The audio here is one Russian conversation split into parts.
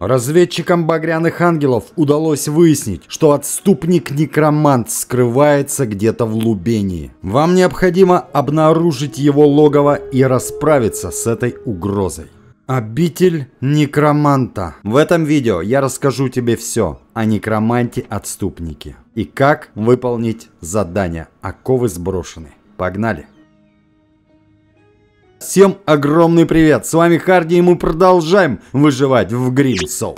Разведчикам «Багряных ангелов» удалось выяснить, что отступник-некромант скрывается где-то в Лубении. Вам необходимо обнаружить его логово и расправиться с этой угрозой. Обитель некроманта. В этом видео я расскажу тебе все о некроманте-отступнике и как выполнить задание «Оковы сброшены». Погнали! Всем огромный привет, с вами Харди и мы продолжаем выживать в Гримсоу.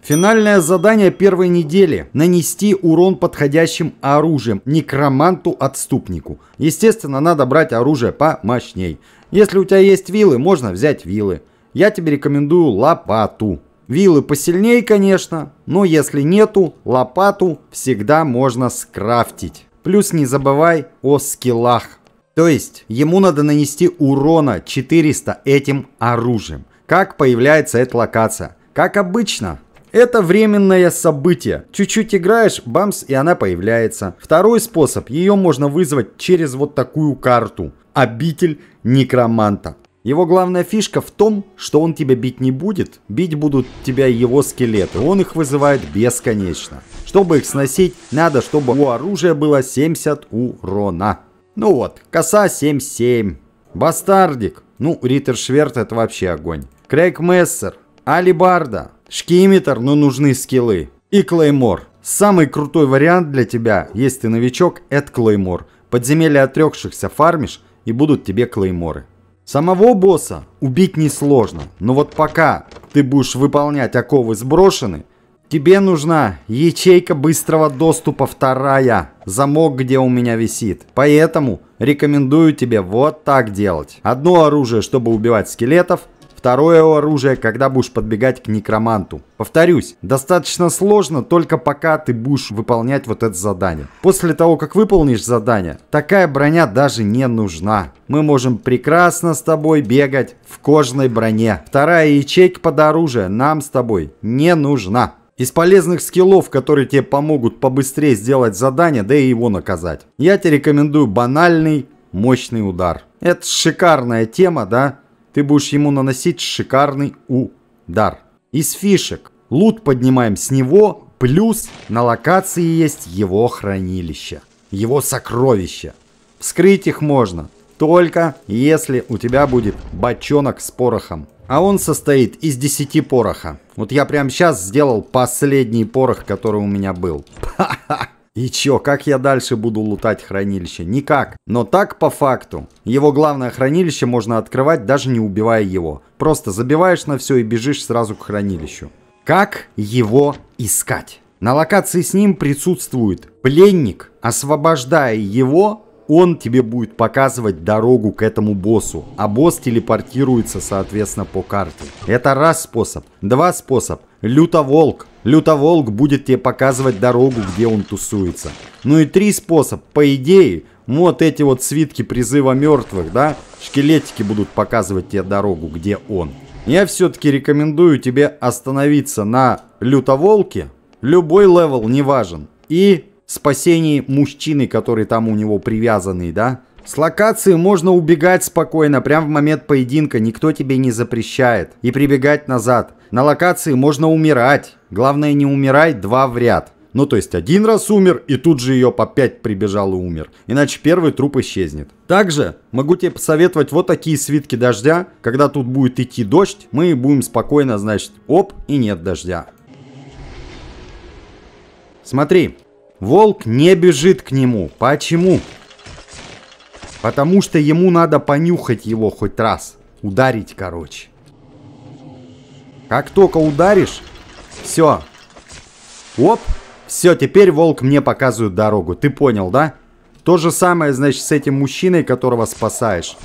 Финальное задание первой недели – нанести урон подходящим оружием, некроманту-отступнику. Естественно, надо брать оружие помощней. Если у тебя есть вилы, можно взять вилы. Я тебе рекомендую лопату. Вилы посильнее, конечно, но если нету, лопату всегда можно скрафтить. Плюс не забывай о скиллах то есть ему надо нанести урона 400 этим оружием. Как появляется эта локация? Как обычно, это временное событие. Чуть-чуть играешь, бамс, и она появляется. Второй способ, ее можно вызвать через вот такую карту. Обитель некроманта. Его главная фишка в том, что он тебя бить не будет, бить будут тебя его скелеты, он их вызывает бесконечно. Чтобы их сносить, надо, чтобы у оружия было 70 урона. Ну вот, коса 7-7. Бастардик. Ну, Риттер Шверт это вообще огонь. Крейг Мессер. Алибарда. Шкиметр, но нужны скиллы. И Клеймор. Самый крутой вариант для тебя, если ты новичок, это Клеймор. Подземелья отрекшихся фармишь и будут тебе Клейморы. Самого босса убить несложно, но вот пока ты будешь выполнять оковы сброшены – Тебе нужна ячейка быстрого доступа вторая. Замок, где у меня висит. Поэтому рекомендую тебе вот так делать. Одно оружие, чтобы убивать скелетов. Второе оружие, когда будешь подбегать к некроманту. Повторюсь, достаточно сложно, только пока ты будешь выполнять вот это задание. После того, как выполнишь задание, такая броня даже не нужна. Мы можем прекрасно с тобой бегать в кожной броне. Вторая ячейка под оружие нам с тобой не нужна. Из полезных скиллов, которые тебе помогут побыстрее сделать задание, да и его наказать. Я тебе рекомендую банальный, мощный удар. Это шикарная тема, да? Ты будешь ему наносить шикарный удар. Из фишек. Лут поднимаем с него, плюс на локации есть его хранилище. Его сокровища. Вскрыть их можно, только если у тебя будет бочонок с порохом. А он состоит из 10 пороха. Вот я прямо сейчас сделал последний порох, который у меня был. И чё, как я дальше буду лутать хранилище? Никак. Но так по факту. Его главное хранилище можно открывать, даже не убивая его. Просто забиваешь на все и бежишь сразу к хранилищу. Как его искать? На локации с ним присутствует пленник. Освобождая его, он тебе будет показывать дорогу к этому боссу, а босс телепортируется, соответственно, по карте. Это раз способ. Два способ. Лютоволк. Лютоволк будет тебе показывать дорогу, где он тусуется. Ну и три способ. По идее, ну, вот эти вот свитки призыва мертвых, да, шкелетики будут показывать тебе дорогу, где он. Я все-таки рекомендую тебе остановиться на лютоволке. Любой левел не важен. И спасении мужчины, который там у него привязанный, да? С локации можно убегать спокойно, прям в момент поединка, никто тебе не запрещает. И прибегать назад. На локации можно умирать. Главное не умирай два в ряд. Ну, то есть один раз умер, и тут же ее по пять прибежал и умер. Иначе первый труп исчезнет. Также могу тебе посоветовать вот такие свитки дождя. Когда тут будет идти дождь, мы будем спокойно, значит, оп, и нет дождя. Смотри, Волк не бежит к нему. Почему? Потому что ему надо понюхать его хоть раз. Ударить, короче. Как только ударишь, все. Оп, все, теперь волк мне показывает дорогу. Ты понял, да? То же самое, значит, с этим мужчиной, которого спасаешь.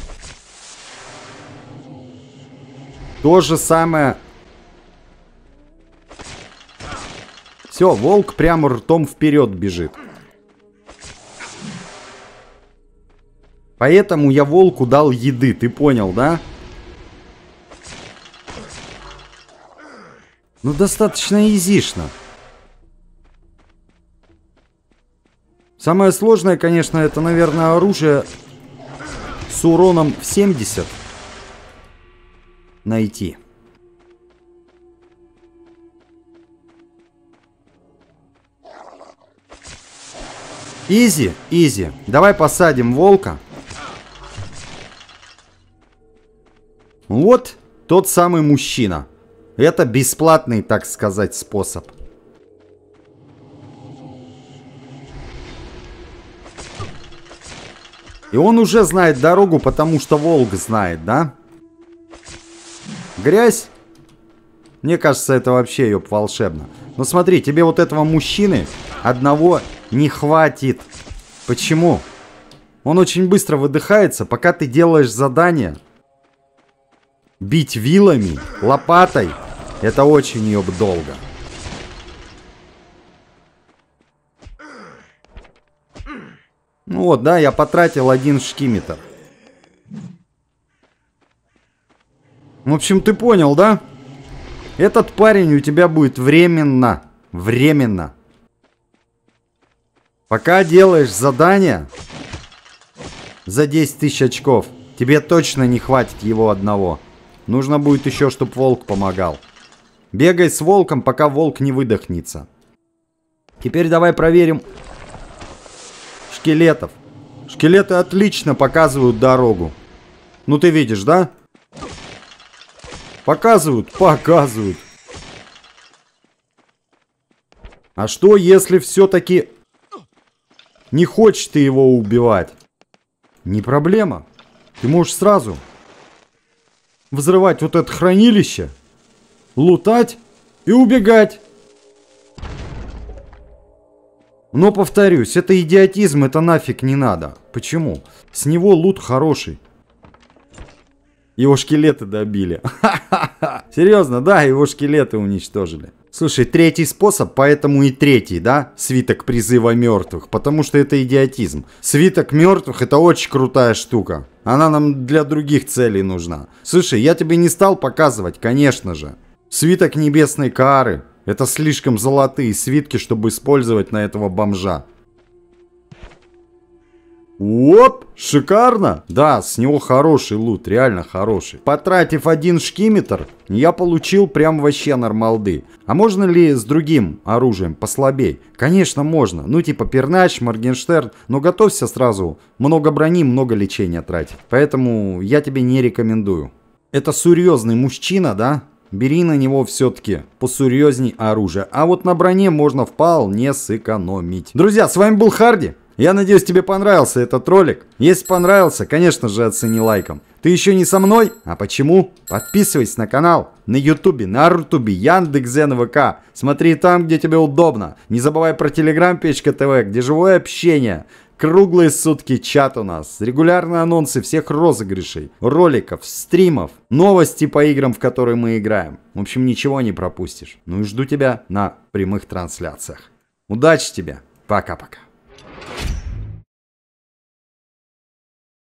То же самое Все, волк прямо ртом вперед бежит. Поэтому я волку дал еды, ты понял, да? Ну, достаточно изишно. Самое сложное, конечно, это, наверное, оружие с уроном в 70 найти. Изи, изи. Давай посадим волка. Вот тот самый мужчина. Это бесплатный, так сказать, способ. И он уже знает дорогу, потому что волк знает, да? Грязь? Мне кажется, это вообще ее волшебно. Но смотри, тебе вот этого мужчины одного не хватит. Почему? Он очень быстро выдыхается, пока ты делаешь задание. Бить вилами, лопатой, это очень ее долго. Ну вот, да, я потратил один шкиметр. В общем, ты понял, да? Этот парень у тебя будет временно. Временно. Пока делаешь задание за 10 тысяч очков, тебе точно не хватит его одного. Нужно будет еще, чтобы волк помогал. Бегай с волком, пока волк не выдохнется. Теперь давай проверим шкелетов. Шкелеты отлично показывают дорогу. Ну ты видишь, да? Показывают, показывают. А что, если все-таки не хочешь ты его убивать? Не проблема. Ты можешь сразу взрывать вот это хранилище, лутать и убегать. Но повторюсь, это идиотизм, это нафиг не надо. Почему? С него лут хороший. Его шкелеты добили. Серьезно, да, его шкелеты уничтожили. Слушай, третий способ, поэтому и третий, да? Свиток призыва мертвых, потому что это идиотизм. Свиток мертвых это очень крутая штука. Она нам для других целей нужна. Слушай, я тебе не стал показывать, конечно же. Свиток небесной кары. Это слишком золотые свитки, чтобы использовать на этого бомжа. Оп, шикарно. Да, с него хороший лут, реально хороший. Потратив один шкиметр, я получил прям вообще нормалды. А можно ли с другим оружием послабей? Конечно, можно. Ну, типа пернач, моргенштерн. Но готовься сразу. Много брони, много лечения тратить. Поэтому я тебе не рекомендую. Это серьезный мужчина, да? Бери на него все-таки посерьезней оружие. А вот на броне можно вполне сэкономить. Друзья, с вами был Харди. Я надеюсь, тебе понравился этот ролик. Если понравился, конечно же, оцени лайком. Ты еще не со мной? А почему? Подписывайся на канал. На ютубе, на рутубе, Яндекс.Зен ВК. Смотри там, где тебе удобно. Не забывай про телеграм Печка ТВ, где живое общение. Круглые сутки чат у нас, регулярные анонсы всех розыгрышей, роликов, стримов, новости по играм, в которые мы играем. В общем, ничего не пропустишь. Ну и жду тебя на прямых трансляциях. Удачи тебе. Пока-пока. you